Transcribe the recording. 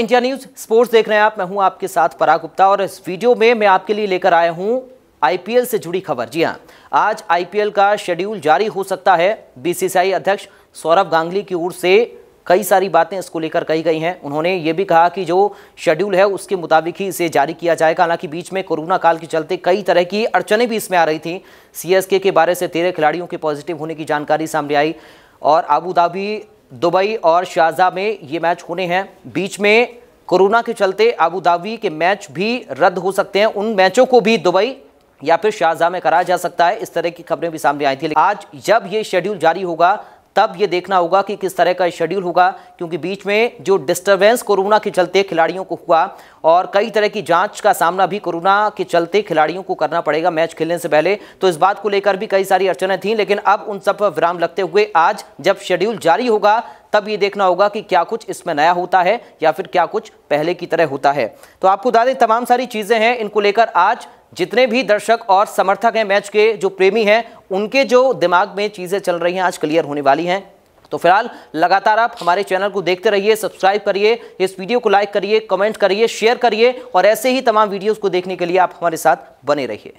India news sports देख रहे हैं आप मैं हूं आपके साथ पराग गुप्ता और इस वीडियो में मैं आपके लिए लेकर आया हूं आईपीएल से जुड़ी खबर जी हां आज आईपीएल का शेड्यूल जारी हो सकता है बीसीसीआई अध्यक्ष सौरभ गांगली की ओर से कई सारी बातें इसको लेकर कही गई हैं उन्होंने ये भी कहा कि जो शेड्यूल है उसके मुताबिक ही इसे जारी किया जाएगा हालांकि बीच में कोरोना काल के चलते कई तरह की अड़चने भी इसमें आ रही थी सीएसके के बारे से तेरह खिलाड़ियों के पॉजिटिव होने की जानकारी सामने आई और आबू धाबी दुबई और शाहजहा में ये मैच होने हैं बीच में कोरोना के चलते आबूधाबी के मैच भी रद्द हो सकते हैं उन मैचों को भी दुबई या फिर शाहजहा में कराया जा सकता है इस तरह की खबरें भी सामने आई थी आज जब ये शेड्यूल जारी होगा तब ये देखना होगा कि किस तरह का शेड्यूल होगा क्योंकि बीच में जो डिस्टर्बेंस कोरोना के चलते खिलाड़ियों को हुआ और कई तरह की जांच का सामना भी कोरोना के चलते खिलाड़ियों को करना पड़ेगा मैच खेलने से पहले तो इस बात को लेकर भी कई सारी अड़चने थी लेकिन अब उन सब पर विराम लगते हुए आज जब शेड्यूल जारी होगा तब ये देखना होगा कि क्या कुछ इसमें नया होता है या फिर क्या कुछ पहले की तरह होता है तो आपको बता दें तमाम सारी चीज़ें हैं इनको लेकर आज जितने भी दर्शक और समर्थक हैं मैच के जो प्रेमी हैं उनके जो दिमाग में चीज़ें चल रही हैं आज क्लियर होने वाली हैं तो फिलहाल लगातार आप हमारे चैनल को देखते रहिए सब्सक्राइब करिए इस वीडियो को लाइक करिए कमेंट करिए शेयर करिए और ऐसे ही तमाम वीडियोज को देखने के लिए आप हमारे साथ बने रहिए